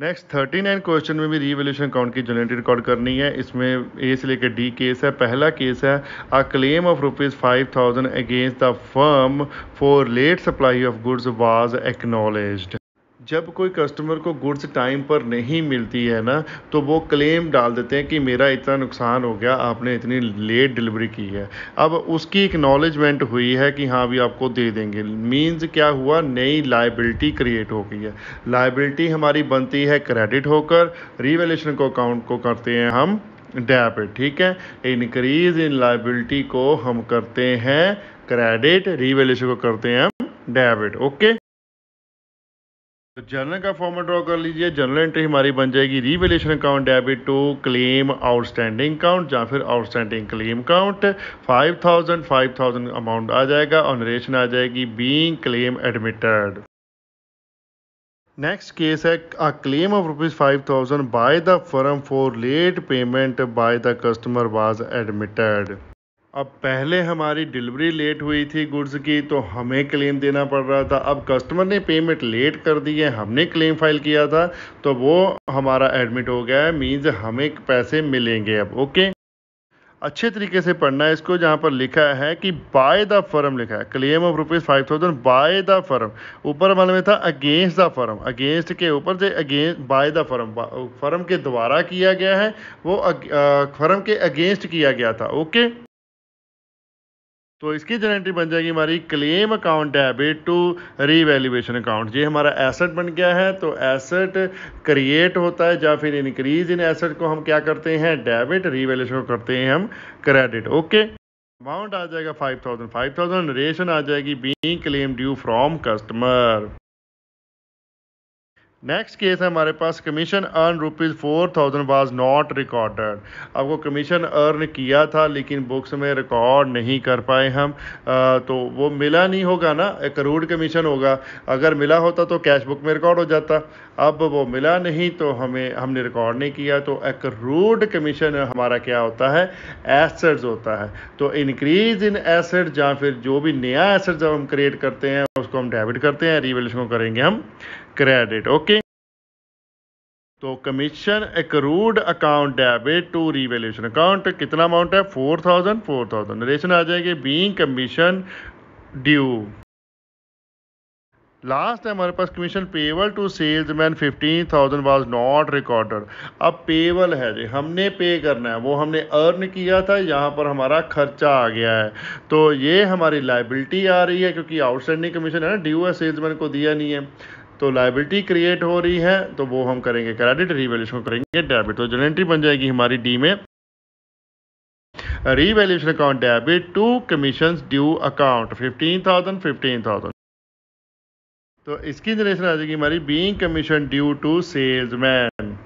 Next thirty nine question में भी रीवोल्यूशन count की जनरेटी रिकॉर्ड करनी है इसमें ए से लेकर डी केस है पहला केस है a claim of rupees five thousand against the firm for late supply of goods was acknowledged जब कोई कस्टमर को गुड्स टाइम पर नहीं मिलती है ना तो वो क्लेम डाल देते हैं कि मेरा इतना नुकसान हो गया आपने इतनी लेट डिलीवरी की है अब उसकी इकनॉलेजमेंट हुई है कि हाँ भी आपको दे देंगे मींस क्या हुआ नई लाइबिलिटी क्रिएट हो गई है लाइबिलिटी हमारी बनती है क्रेडिट होकर रिवेल्यूशन को अकाउंट को करते हैं हम डेबिट ठीक है इनक्रीज इन लाइबिलिटी को हम करते हैं क्रेडिट रिवेल्यूशन को करते हैं हम डेबिट ओके तो जर्नल का फॉर्मेट ड्रॉ कर लीजिए जर्नल एंट्री हमारी बन जाएगी revaluation account debit to claim outstanding account या फिर आउटस्टैंडिंग क्लेम थाउजेंड 5000 5000 अमाउंट आ जाएगा और नरेशन आ जाएगी being claim admitted next case है a claim of rupees five thousand by the firm for late payment by the customer was admitted अब पहले हमारी डिलीवरी लेट हुई थी गुड्स की तो हमें क्लेम देना पड़ रहा था अब कस्टमर ने पेमेंट लेट कर दी है हमने क्लेम फाइल किया था तो वो हमारा एडमिट हो गया है मीन्स हमें पैसे मिलेंगे अब ओके अच्छे तरीके से पढ़ना है इसको जहाँ पर लिखा है कि बाय द फर्म लिखा है claim of rupees five thousand by the firm ऊपर वाले में था अगेंस्ट द फर्म अगेंस्ट के ऊपर से against by the firm firm के द्वारा किया गया है वो अग, आ, फर्म के अगेंस्ट किया गया था ओके तो इसकी जन एंट्री बन जाएगी हमारी claim account debit to revaluation account ये हमारा एसेट बन गया है तो एसेट क्रिएट होता है या फिर इंक्रीज इन एसेट को हम क्या करते हैं डेबिट रीवैल्यूएशन करते हैं हम क्रेडिट ओके अमाउंट आ जाएगा five thousand five thousand narration आ जाएगी be claim due from customer next case है हमारे पास commission earn rupees four thousand was not recorded आपको कमीशन अर्न किया था लेकिन बुक्स में रिकॉर्ड नहीं कर पाए हम आ, तो वो मिला नहीं होगा ना एक करूड कमीशन होगा अगर मिला होता तो कैश बुक में रिकॉर्ड हो जाता अब वो मिला नहीं तो हमें हमने रिकॉर्ड नहीं किया तो एक रूड कमीशन हमारा क्या होता है एसेट्स होता है तो इनक्रीज इन एसेट्स या फिर जो भी नया एसेट्स हम क्रिएट करते हैं उसको हम डेबिट करते हैं रिवेल्यूशन को करेंगे हम credit okay तो commission accrued account debit to revaluation account कितना अमाउंट है four thousand four thousand narration आ जाएगी बीइंग कमीशन ड्यू लास्ट है हमारे पास commission payable to salesman fifteen thousand was not recorded अब पेबल है जी हमने पे करना है वो हमने अर्न किया था यहाँ पर हमारा खर्चा आ गया है तो ये हमारी लाइबिलिटी आ रही है क्योंकि आउटस्टैंडिंग कमीशन है ना ड्यू है सेल्समैन को दिया नहीं है तो लाइबिलिटी क्रिएट हो रही है तो वो हम करेंगे क्रेडिट रीवैल्यूशन करेंगे डेबिट तो जो एंट्री बन जाएगी हमारी डी में revaluation account debit to commission due account fifteen thousand fifteen thousand तो इसकी जनरेशन आ जाएगी हमारी being commission due to salesman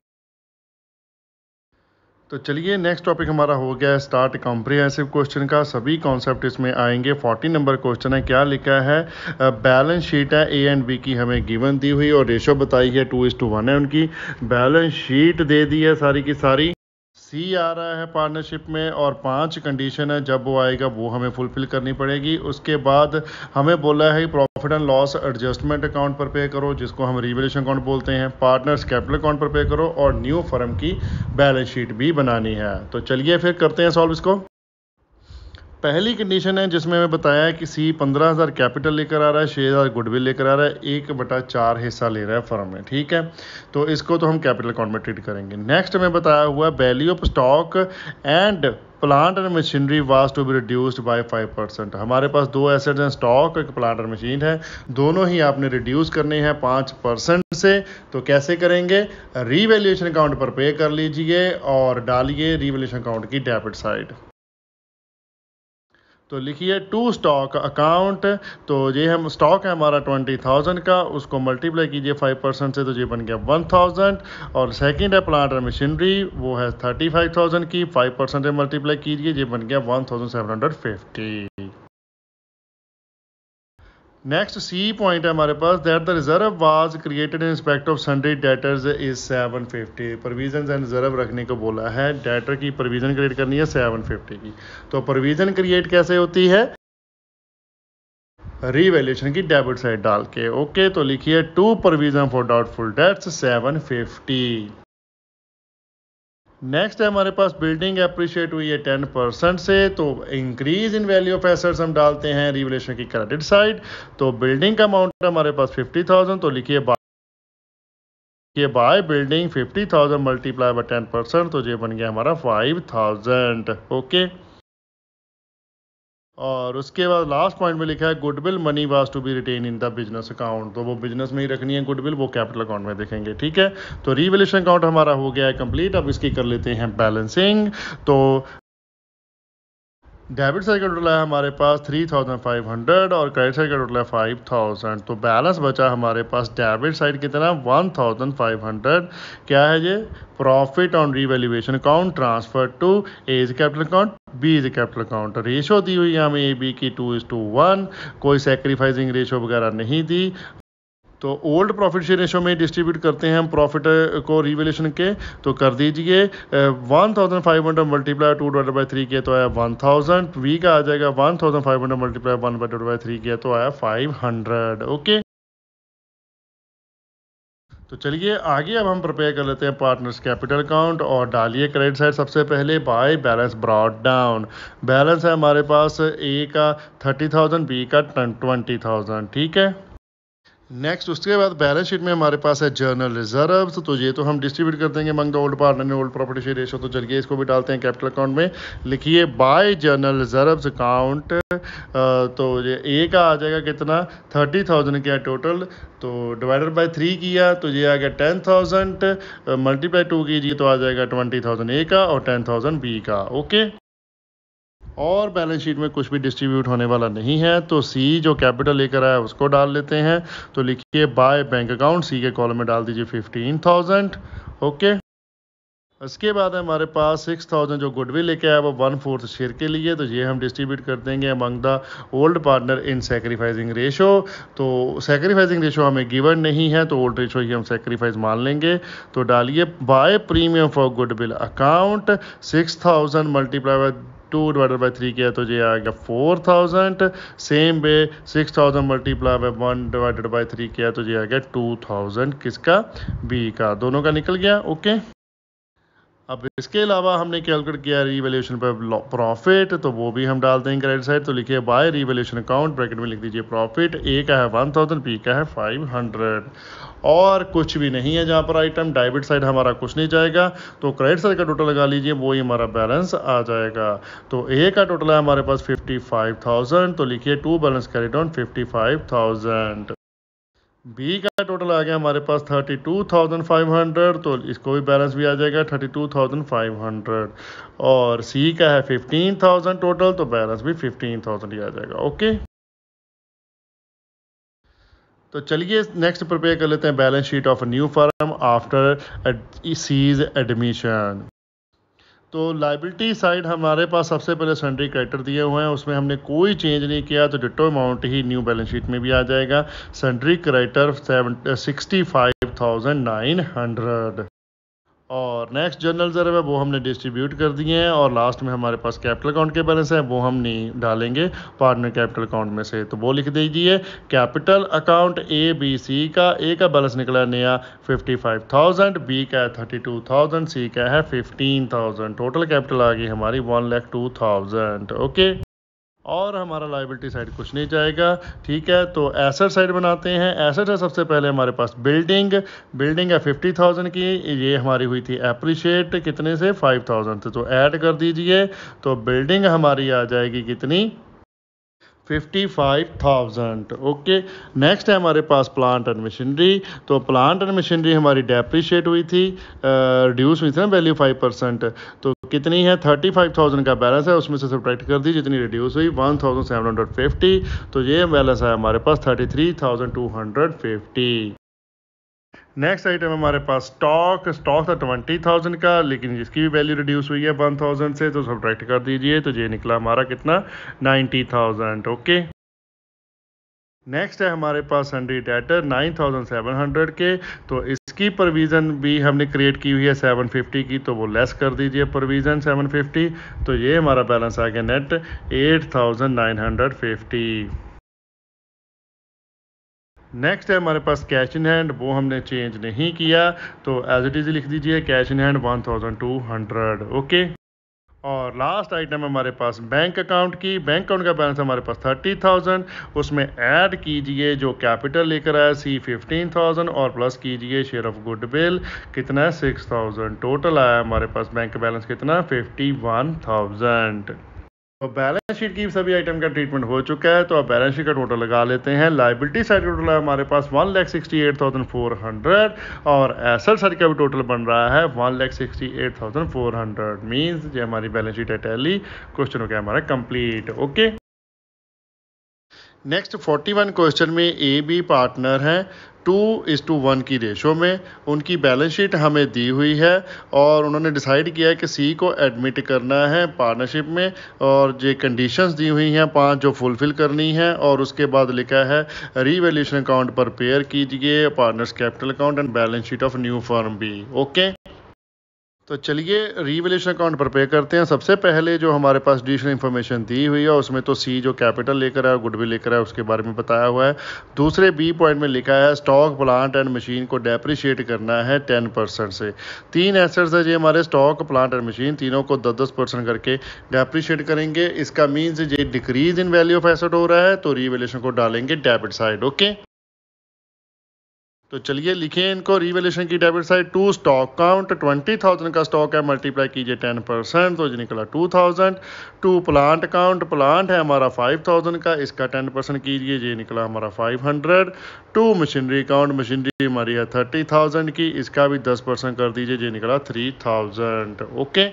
तो चलिए नेक्स्ट टॉपिक हमारा हो गया है स्टार्ट कॉम्प्रिहेंसिव क्वेश्चन का सभी कॉन्सेप्ट इसमें आएंगे 40 नंबर क्वेश्चन है क्या लिखा है बैलेंस शीट है ए एंड बी की हमें गिवन दी हुई और रेशो बताई है टू इज टू वन है उनकी बैलेंस शीट दे दी है सारी की सारी सी आ रहा है पार्टनरशिप में और पांच कंडीशन है जब वो आएगा वो हमें फुलफिल करनी पड़ेगी उसके बाद हमें बोला है profit and loss adjustment account prepare करो जिसको हम रिवेलेशन अकाउंट बोलते हैं partners capital account prepare करो और न्यू फर्म की बैलेंस शीट भी बनानी है तो चलिए फिर करते हैं सॉल्व इसको पहली कंडीशन है जिसमें मैं बताया है कि सी पंद्रह हज़ार कैपिटल लेकर आ रहा है छः हज़ार गुडविल लेकर आ रहा है एक बटा चार हिस्सा ले रहा है फर्म में ठीक है तो इसको तो हम कैपिटल अकाउंट में ट्रीट करेंगे नेक्स्ट में बताया हुआ है value of stock and plant and machinery was to be reduced by five percent हमारे पास दो एसेट हैं स्टॉक एक प्लांट एंड मशीन है दोनों ही आपने रिड्यूस करने हैं पाँच परसेंट से तो कैसे करेंगे रीवैल्यूएशन अकाउंट पर पे कर लीजिए और डालिए रीवैल्यूएशन अकाउंट की डेबिट साइड तो लिखिए टू स्टॉक अकाउंट तो ये हम स्टॉक है हमारा ट्वेंटी थाउजेंड का उसको मल्टीप्लाई कीजिए फाइव परसेंट से तो ये बन गया वन थाउजेंड और सेकंड है प्लांट और मशीनरी वो है थर्टी फाइव थाउजेंड की फाइव परसेंट से मल्टीप्लाई कीजिए ये बन गया one thousand seven hundred fifty next C point है हमारे पास that the reserve was created in respect of sundry debtors is seven fifty provision and reserve रखने को बोला है डेटर की प्रोविजन क्रिएट करनी है सेवन फिफ्टी की तो प्रोविजन क्रिएट कैसे होती है रिवेल्यूशन की डेबिट साइड डाल के ओके तो लिखिए to provision for doubtful debts seven fifty next है हमारे पास बिल्डिंग अप्रिशिएट हुई है टेन परसेंट से तो increase in value of assets हम डालते हैं रिवलेशन की क्रेडिट साइड तो बिल्डिंग का अमाउंट हमारे पास फिफ्टी थाउजेंड तो लिखिए ये by building fifty thousand multiply by ten percent तो ये बन गया हमारा फाइव थाउजेंड ओके और उसके बाद लास्ट पॉइंट में लिखा है goodwill money was to be retained in the business account तो वो बिजनेस में ही रखनी है गुडविल वो कैपिटल अकाउंट में देखेंगे ठीक है तो रिवेल्यूशन अकाउंट हमारा हो गया है कंप्लीट अब इसकी कर लेते हैं बैलेंसिंग तो डेबिट साइड का टोटल है हमारे पास थ्री थाउजेंड फाइव हंड्रेड और क्रेडिट साइड का टोटल है फाइव थाउजेंड तो बैलेंस बचा हमारे पास डेबिट साइड कितना वन थाउजेंड फाइव हंड्रेड क्या है ये profit on revaluation account transfer to A is capital account B is capital account ratio दी हुई है हमें ए बी की टू इज़ टू वन कोई सेक्रीफाइसिंग रेशो वगैरह नहीं दी तो ओल्ड प्रॉफिट शेयर रेशो में डिस्ट्रीब्यूट करते हैं हम प्रॉफिट uh, को रिवेल्यूशन के तो कर दीजिए one thousand five hundred multiply two divide by three किया तो आया वन थाउजेंड वी का आ जाएगा one thousand five hundred multiply one by two by three किया तो आया फाइव हंड्रेड ओके तो चलिए आगे अब हम प्रिपेयर कर लेते हैं पार्टनर्स कैपिटल अकाउंट और डालिए क्रेडिट साइड सबसे पहले by balance brought down balance है हमारे पास ए का थर्टी थाउजेंड बी का ट्वेंटी थाउजेंड ठीक है नेक्स्ट उसके बाद बैलेंस शीट में हमारे पास है जर्नल रिजर्व तो ये तो हम डिस्ट्रीब्यूट कर देंगे मंग द ओल्ड पार्टनर ने ओल्ड प्रॉपर्टी शेयर रेशो तो चलिए इसको भी डालते हैं कैपिटल अकाउंट में लिखिए बाय जर्नल रिजर्व अकाउंट तो ये ए का आ जाएगा कितना थर्टी थाउजेंड किया टोटल तो डिवाइडेड बाय थ्री किया तो ये आ गया टेन थाउजेंड मल्टीप्लाई टू कीजिए तो आ जाएगा ट्वेंटी थाउजेंड ए का और टेन थाउजेंड बी का ओके और बैलेंस शीट में कुछ भी डिस्ट्रीब्यूट होने वाला नहीं है तो सी जो कैपिटल लेकर आया उसको डाल लेते हैं तो लिखिए बाय बैंक अकाउंट सी के कॉलम में डाल दीजिए फिफ्टीन थाउजेंड ओके इसके बाद हमारे पास सिक्स थाउजेंड जो गुडविल लेके आया वो वन फोर्थ शेयर के लिए तो ये हम डिस्ट्रीब्यूट कर देंगे among the old partner in sacrificing ratio तो सेक्रीफाइजिंग रेशो हमें गिवन नहीं है तो ओल्ड रेशो ही हम सेक्रीफाइस मान लेंगे तो डालिए by premium for goodwill account six thousand multiply by two divided by three किया तो ये आ गया four thousand same way six thousand multiply by one divided by three किया तो ये आ गया टू थाउजेंड किसका बी का दोनों का निकल गया ओके okay? अब इसके अलावा हमने कैलकुलेट किया रिवेल्यूशन पर प्रॉफिट तो वो भी हम डाल देंगे राइट साइड तो लिखिए बाय रिवेल्यूशन अकाउंट ब्रैकेट में लिख दीजिए प्रॉफिट ए का है वन थाउजेंड बी का है फाइव हंड्रेड और कुछ भी नहीं है जहाँ पर आइटम डेबिट साइड हमारा कुछ नहीं जाएगा तो क्रेडिट साइड का टोटल लगा लीजिए वो ही हमारा बैलेंस आ जाएगा तो ए का टोटल है हमारे पास फिफ्टी फाइव थाउजेंड तो लिखिए to balance credit on fifty five thousand B का टोटल आ गया हमारे पास thirty two thousand five hundred तो इसको भी बैलेंस भी आ जाएगा thirty two thousand five hundred और सी का है फिफ्टीन थाउजेंड टोटल तो बैलेंस भी फिफ्टीन थाउजेंड ही आ जाएगा ओके तो चलिए नेक्स्ट प्रिपेयर कर लेते हैं balance sheet of new firm after C's admission तो लाइबिलिटी साइड हमारे पास सबसे पहले सन्ड्री क्रेडिटर दिए हुए हैं उसमें हमने कोई चेंज नहीं किया तो डिटो अमाउंट ही न्यू बैलेंस शीट में भी आ जाएगा sundry creditor sixty five thousand nine hundred और नेक्स्ट जर्नल ज़रब है वो हमने डिस्ट्रीब्यूट कर दिए हैं और लास्ट में हमारे पास कैपिटल अकाउंट के बैलेंस हैं वो हम नहीं डालेंगे पार्टनर कैपिटल अकाउंट में से तो वो लिख दीजिए capital account A B C का ए का बैलेंस निकला नया फिफ्टी फाइव थाउजेंड बी का है थर्टी टू थाउजेंड सी का है फिफ्टीन थाउजेंड टोटल कैपिटल आ गई हमारी one lakh two thousand okay और हमारा लाइबिलिटी साइड कुछ नहीं जाएगा ठीक है तो एसेट साइड बनाते हैं एसेट है सबसे पहले हमारे पास बिल्डिंग बिल्डिंग है फिफ्टी थाउजेंड की ये हमारी हुई थी अप्रिशिएट कितने से फाइव थाउजेंड से तो ऐड कर दीजिए तो बिल्डिंग हमारी आ जाएगी कितनी फिफ्टी फाइव ओके नेक्स्ट है हमारे पास प्लांट एंड मशीनरी तो प्लांट एंड मशीनरी हमारी डेप्रिशिएट हुई थी रिड्यूस हुई थी ना वैल्यू फाइव परसेंट तो कितनी है थर्टी फाइव थाउजेंड का बैलेंस है उसमें से सब्ट्रैक्ट कर दी जितनी रिड्यूस हुई one thousand seven hundred fifty तो ये बैलेंस है हमारे पास thirty three thousand two hundred fifty next item हमारे पास स्टॉक स्टॉक था ट्वेंटी थाउजेंड का लेकिन जिसकी भी वैल्यू रिड्यूस हुई है वन थाउजेंड से तो सब्ट्रैक्ट कर दीजिए तो ये निकला हमारा कितना नाइन्टी थाउजेंड ओके नेक्स्ट है हमारे पास sundry debtor nine thousand seven hundred के तो इसकी प्रोविज़न भी हमने क्रिएट की हुई है सेवन फिफ्टी की तो वो लेस कर दीजिए प्रोविज़न सेवन फिफ्टी तो ये हमारा बैलेंस आ गया net eight thousand nine hundred fifty next है हमारे पास कैश इन हैंड वो हमने चेंज नहीं किया तो एज इट इज़ लिख दीजिए cash in hand one thousand two hundred okay और लास्ट आइटम हमारे पास बैंक अकाउंट की बैंक अकाउंट का बैलेंस हमारे पास थर्टी थाउजेंड उसमें ऐड कीजिए जो कैपिटल लेकर आया सी फिफ्टीन थाउजेंड और प्लस कीजिए शेयर ऑफ गुडविल कितना है सिक्स थाउजेंड टोटल आया हमारे पास बैंक बैलेंस कितना फिफ्टी वन थाउजेंड तो बैलेंस शीट की सभी आइटम का ट्रीटमेंट हो चुका है तो आप बैलेंस शीट का टोटल लगा लेते हैं लाइबिलिटी साइड का टोटल है हमारे पास one lakh sixty eight thousand four hundred और एसल साइड का भी टोटल बन रहा है one lakh sixty eight thousand four hundred means ये हमारी बैलेंस शीट है टैली क्वेश्चन हो गया हमारा complete okay next forty one question में ए बी पार्टनर हैं टू इस टू वन की रेशो में उनकी बैलेंस शीट हमें दी हुई है और उन्होंने डिसाइड किया है कि सी को एडमिट करना है पार्टनरशिप में और जो कंडीशंस दी हुई हैं पांच जो फुलफ़िल करनी है और उसके बाद लिखा है रीवेल्यूशन अकाउंट पर पेयर कीजिए partners capital account and balance sheet of new firm भी ओके तो चलिए रिवेल्यूशन अकाउंट प्रिपेयर करते हैं सबसे पहले जो हमारे पास डिशनल इन्फॉर्मेशन दी हुई है उसमें तो सी जो कैपिटल लेकर है गुडविल लेकर है उसके बारे में बताया हुआ है दूसरे बी पॉइंट में लिखा है स्टॉक प्लांट एंड मशीन को डेप्रिशिएट करना है टेन परसेंट से तीन एसेट्स है जी हमारे स्टॉक प्लांट एंड मशीन तीनों को दस दस परसेंट करके डेप्रिशिएट करेंगे इसका मीन्स ये decrease in value of asset हो रहा है तो रिवेल्यूशन को डालेंगे डेबिट साइड ओके तो चलिए लिखिए इनको रिवेल्यूशन की debit side to stock account twenty thousand का स्टॉक है मल्टीप्लाई कीजिए टेन परसेंट तो ये निकला two thousand to plant account plant है हमारा फाइव थाउजेंड का इसका टेन परसेंट कीजिए ये निकला हमारा five hundred to machinery account machinery हमारी है थर्टी थाउजेंड की इसका भी दस परसेंट कर दीजिए ये निकला three thousand okay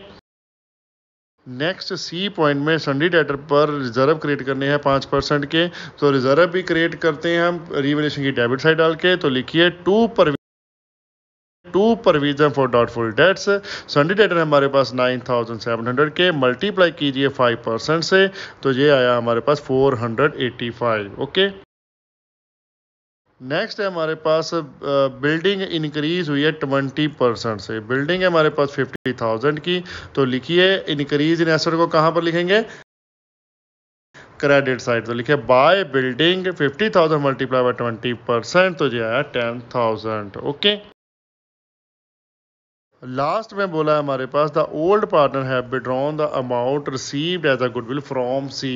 next C point में संडी डेटर पर रिजर्व क्रिएट करने हैं पाँच परसेंट के तो रिजर्व भी क्रिएट करते हैं हम रिवेलेशन की डेबिट साइड डाल के तो लिखिए टू पर to provision for doubtful debts sundry debtor हमारे पास नाइन थाउजेंड सेवन हंड्रेड के मल्टीप्लाई कीजिए फाइव परसेंट से तो ये आया हमारे पास four hundred eighty five okay next है हमारे पास बिल्डिंग इंक्रीज हुई है ट्वेंटी परसेंट से बिल्डिंग है हमारे पास फिफ्टी थाउजेंड की तो लिखिए इंक्रीज इन एसेट को कहाँ पर लिखेंगे क्रेडिट साइड तो लिखिए by building fifty thousand multiply by twenty percent तो जो है टेन थाउजेंड ओके लास्ट में बोला है हमारे पास the old partner have withdrawn the amount received as a goodwill from C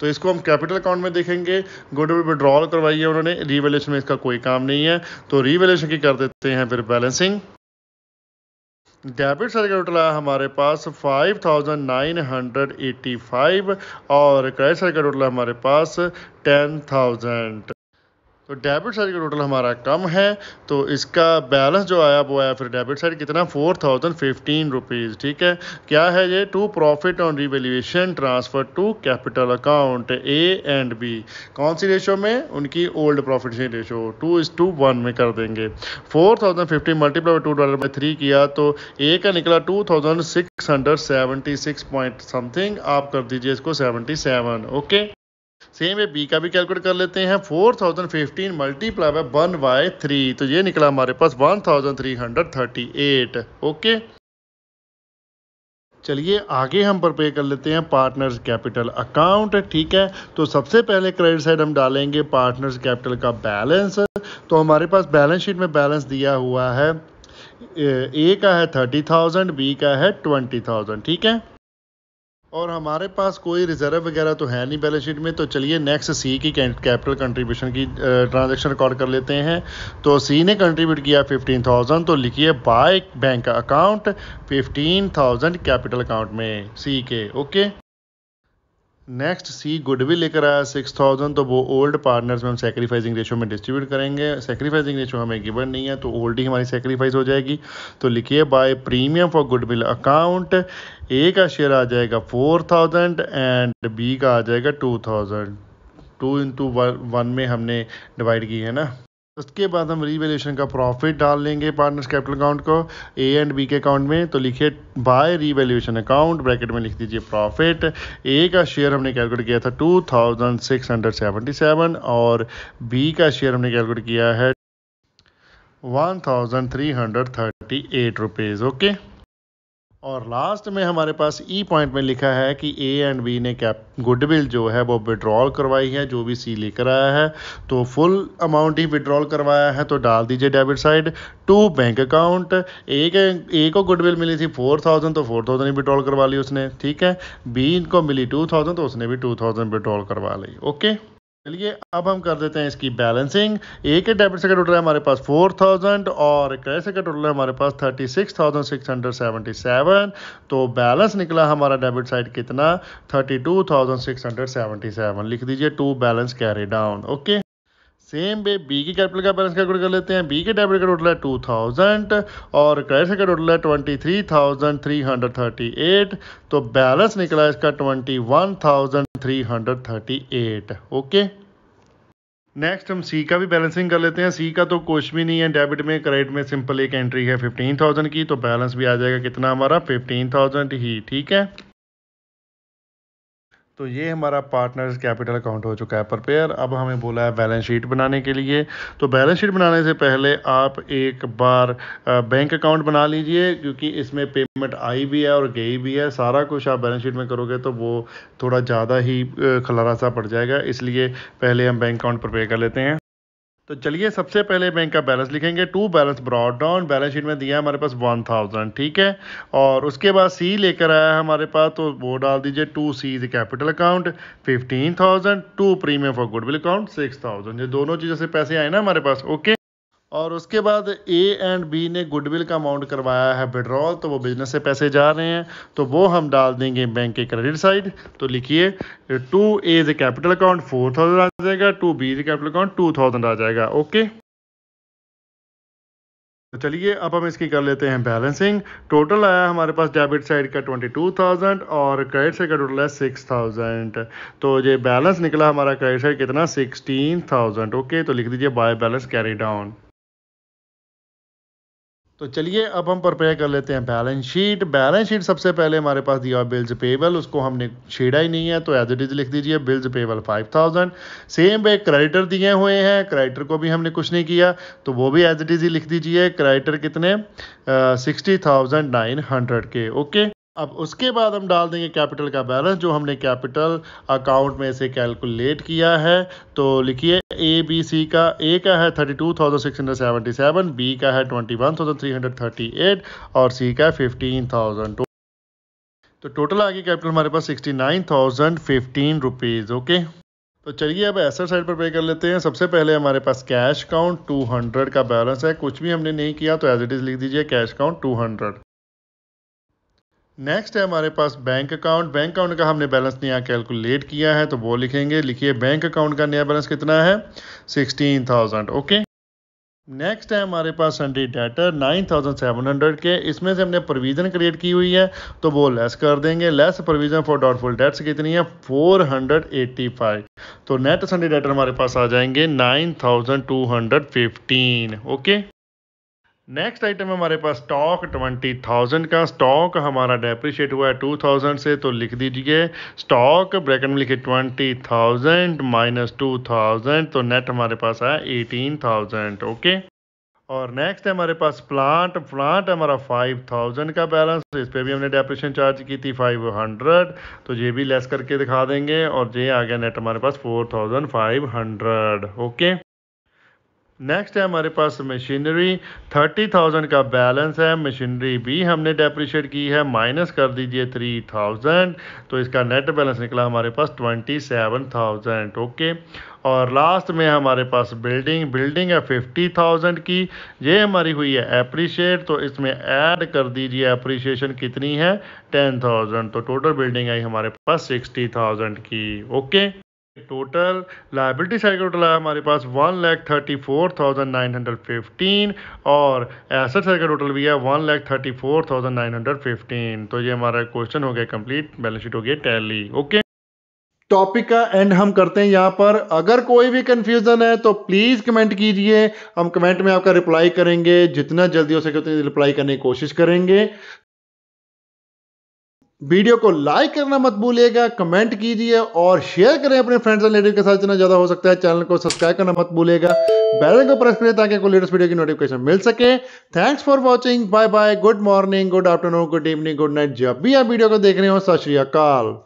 तो इसको हम कैपिटल अकाउंट में देखेंगे गुडविल विड्रॉल करवाई है उन्होंने रिवेल्यूशन में इसका कोई काम नहीं है तो रिवेल्यूशन की कर देते हैं फिर बैलेंसिंग डेबिट साइड का टोटल आया हमारे पास 5,985 और क्रेडिट साइड का टोटल हमारे पास 10,000 तो डेबिट साइड का टोटल हमारा कम है तो इसका बैलेंस जो आया वो आया फिर डेबिट साइड कितना फोर थाउजेंड फिफ्टीन रुपीज़ ठीक है क्या है ये to profit on revaluation transfer to capital account A and B कौन सी रेशो में उनकी ओल्ड प्रॉफिट से ratio two is to one में कर देंगे four thousand fifteen multiply two dollar by three किया तो ए का निकला two thousand six hundred seventy six point something आप कर दीजिए इसको सेवेंटी सेवन ओके सेम है बी का भी कैलकुलेट कर लेते हैं four thousand fifteen multiply by one by three तो ये निकला हमारे पास one thousand three hundred thirty eight okay चलिए आगे हम पे कर लेते हैं पार्टनर्स कैपिटल अकाउंट ठीक है तो सबसे पहले क्रेडिट साइड हम डालेंगे पार्टनर्स कैपिटल का बैलेंस तो हमारे पास बैलेंस शीट में बैलेंस दिया हुआ है ए का है थर्टी थाउजेंड बी का है ट्वेंटी थाउजेंड ठीक है और हमारे पास कोई रिजर्व वगैरह तो है नहीं बैलेंस शीट में तो चलिए नेक्स्ट सी की कैपिटल कंट्रीब्यूशन की ट्रांजैक्शन रिकॉर्ड कर लेते हैं तो सी ने कंट्रीब्यूट किया फिफ्टीन थाउजेंड तो लिखिए by bank account fifteen thousand capital account में सी के ओके नेक्स्ट सी गुडविल लेकर आया सिक्स थाउजेंड तो वो ओल्ड पार्टनर्स में हम सेक्रीफाइसिंग रेशो में डिस्ट्रीब्यूट करेंगे सेक्रीफाइसिंग रेशो हमें गिवन नहीं है तो ओल्ड ही हमारी सेक्रीफाइस हो जाएगी तो लिखिए by premium for goodwill account A का शेयर आ जाएगा फोर थाउजेंड एंड बी का आ जाएगा two thousand two into one में हमने डिवाइड की है ना उसके बाद हम रीवैल्यूशन का प्रॉफिट डाल लेंगे पार्टनर्स कैपिटल अकाउंट को ए एंड बी के अकाउंट में तो लिखिए बाय रीवेल्यूशन अकाउंट ब्रैकेट में लिख दीजिए प्रॉफिट ए का शेयर हमने कैलकुलेट किया था two thousand six hundred seventy seven और बी का शेयर हमने कैलकुलेट किया है one thousand three hundred thirty eight rupees okay और लास्ट में हमारे पास ई e पॉइंट में लिखा है कि ए एंड बी ने कैप गुडविल जो है वो विड्रॉल करवाई है जो भी सी लेकर आया है तो फुल अमाउंट ही विड्रॉल करवाया है तो डाल दीजिए debit side to bank account A के ए को गुडविल मिली थी फोर थाउजेंड तो फोर थाउजेंड ही विड्रॉल करवा ली उसने ठीक है बी को मिली टू थाउजेंड तो उसने भी टू थाउजेंड विड्रॉल करवा ली ओके चलिए अब हम कर देते हैं इसकी बैलेंसिंग ए के डेबिट से का टोटल है हमारे पास 4000 और क्रेडिट से का टोटल है हमारे पास 36,677 तो बैलेंस निकला हमारा डेबिट साइड कितना 32,677 लिख दीजिए to balance carry down okay same way B के कैपिटल का बैलेंस कैलकुलेट कर लेते हैं बी के डेबिट का टोटल है टू थाउजेंड और क्रेडिट का टोटल है twenty three thousand three hundred thirty eight तो बैलेंस निकला इसका twenty one thousand three hundred thirty eight okay next हम सी का भी बैलेंसिंग कर लेते हैं सी का तो कुछ भी नहीं है डेबिट में क्रेडिट में सिंपल एक एंट्री है फिफ्टीन थाउजेंड की तो बैलेंस भी आ जाएगा कितना हमारा फिफ्टीन थाउजेंड ही ठीक है तो ये हमारा पार्टनर्स कैपिटल अकाउंट हो चुका है प्रपेयर अब हमें बोला है बैलेंस शीट बनाने के लिए तो बैलेंस शीट बनाने से पहले आप एक बार बैंक अकाउंट बना लीजिए क्योंकि इसमें पेमेंट आई भी है और गई भी है सारा कुछ आप बैलेंस शीट में करोगे तो वो थोड़ा ज़्यादा ही खलारा सा पड़ जाएगा इसलिए पहले हम बैंक अकाउंट प्रपेयर कर लेते हैं तो चलिए सबसे पहले बैंक का बैलेंस लिखेंगे to balance brought down balance sheet में दिया हमारे पास वन थाउजेंड ठीक है और उसके बाद सी लेकर आया है हमारे पास तो वो डाल दीजिए to C's capital account fifteen thousand to premium for goodwill account six thousand ये दोनों चीज़ों से पैसे आए ना हमारे पास ओके और उसके बाद ए एंड बी ने गुडविल का अमाउंट करवाया है विड्रॉल तो वो बिजनेस से पैसे जा रहे हैं तो वो हम डाल देंगे बैंक के क्रेडिट साइड तो लिखिए to A is capital account four thousand आ जाएगा to B is capital account two thousand आ जाएगा ओके तो चलिए अब हम इसकी कर लेते हैं बैलेंसिंग टोटल आया हमारे पास डेबिट साइड का ट्वेंटी टू थाउजेंड और क्रेडिट साइड का टोटल है सिक्स थाउजेंड तो ये बैलेंस निकला हमारा क्रेडिट साइड कितना सिक्सटीन थाउजेंड ओके तो लिख दीजिए बाय बैलेंस कैरी डाउन तो चलिए अब हम प्रपेयर कर लेते हैं बैलेंस शीट बैलेंस शीट सबसे पहले हमारे पास दिया हुआ बिल्स पेबल उसको हमने छेड़ा ही नहीं है तो एज इट इज लिख दीजिए bills payable five thousand same way creditor दिए हुए हैं क्रेडिटर को भी हमने कुछ नहीं किया तो वो भी एज इट इज ही लिख दीजिए क्रेडिटर कितने सिक्सटी थाउजेंड नाइन हंड्रेड के ओके अब उसके बाद हम डाल देंगे कैपिटल का बैलेंस जो हमने कैपिटल अकाउंट में से कैलकुलेट किया है तो लिखिए ए बी सी का ए का है thirty two thousand six hundred seventy seven B का है twenty one thousand three hundred thirty eight और सी का है फिफ्टीन थाउजेंड तो टोटल आगे कैपिटल हमारे पास sixty nine thousand fifteen rupees okay तो चलिए अब एसर साइड पर पे कर लेते हैं सबसे पहले हमारे पास कैश काउंट 200 का बैलेंस है कुछ भी हमने नहीं किया तो एज इट इज़ लिख दीजिए कैश काउंट 200 नेक्स्ट है हमारे पास बैंक अकाउंट बैंक अकाउंट का हमने बैलेंस नया कैलकुलेट किया है तो वो लिखेंगे लिखिए बैंक अकाउंट का नया बैलेंस कितना है सिक्सटीन थाउजेंड ओके नेक्स्ट है हमारे पास sundry debtor nine thousand seven hundred के इसमें से हमने प्रोविज़न क्रिएट की हुई है तो वो लेस कर देंगे less provision for doubtful debts कितनी है फोर हंड्रेड एट्टी फाइव तो नेट संडे डेटर हमारे पास आ जाएंगे nine thousand two hundred fifteen okay next item हमारे पास स्टॉक ट्वेंटी थाउजेंड का स्टॉक हमारा डेप्रिशिएट हुआ है टू थाउजेंड से तो लिख दीजिए स्टॉक ब्रैकेट में लिखिए twenty thousand minus two thousand तो नेट हमारे पास है एटीन थाउजेंड ओके और नेक्स्ट है हमारे पास प्लांट प्लांट हमारा फाइव थाउजेंड का बैलेंस तो इस पर भी हमने डेप्रेशन चार्ज की थी फाइव हंड्रेड तो ये भी लेस करके दिखा देंगे और ये आ गया नेट हमारे पास four thousand five hundred okay next है हमारे पास मशीनरी थर्टी थाउजेंड का बैलेंस है मशीनरी भी हमने डेप्रिशिएट की है माइनस कर दीजिए थ्री थाउजेंड तो इसका नेट बैलेंस निकला हमारे पास ट्वेंटी सेवन थाउजेंड ओके और लास्ट में हमारे पास बिल्डिंग बिल्डिंग है फिफ्टी थाउजेंड की ये हमारी हुई है एप्रिशिएट तो इसमें ऐड कर दीजिए अप्रिशिएशन कितनी है टेन थाउजेंड तो टोटल बिल्डिंग आई हमारे पास सिक्सटी थाउजेंड की ओके टोटल लाइबिलिटी साइड का टोटल आया हमारे पास one lakh thirty four thousand nine hundred fifteen और एसेट साइड का टोटल भी है one lakh thirty four thousand nine hundred fifteen तो ये हमारा क्वेश्चन हो गया कंप्लीट बैलेंस शीट हो गया टैली ओके टॉपिक का एंड हम करते हैं यहाँ पर अगर कोई भी कन्फ्यूज़न है तो प्लीज़ कमेंट कीजिए हम कमेंट में आपका रिप्लाई करेंगे जितना जल्दी हो सके उतनी रिप्लाई करने की कोशिश करेंगे वीडियो को लाइक करना मत भूलिएगा कमेंट कीजिए और शेयर करें अपने फ्रेंड्स एंड रिलेटिव के साथ जितना ज़्यादा हो सकता है चैनल को सब्सक्राइब करना मत भूलिएगा बेल आइकन को प्रेस करें ताकि आपको लेटेस्ट वीडियो की नोटिफिकेशन मिल सके thanks for watching bye bye good morning good afternoon good evening good night जब भी आप वीडियो को देख रहे हो सत श्रीकाल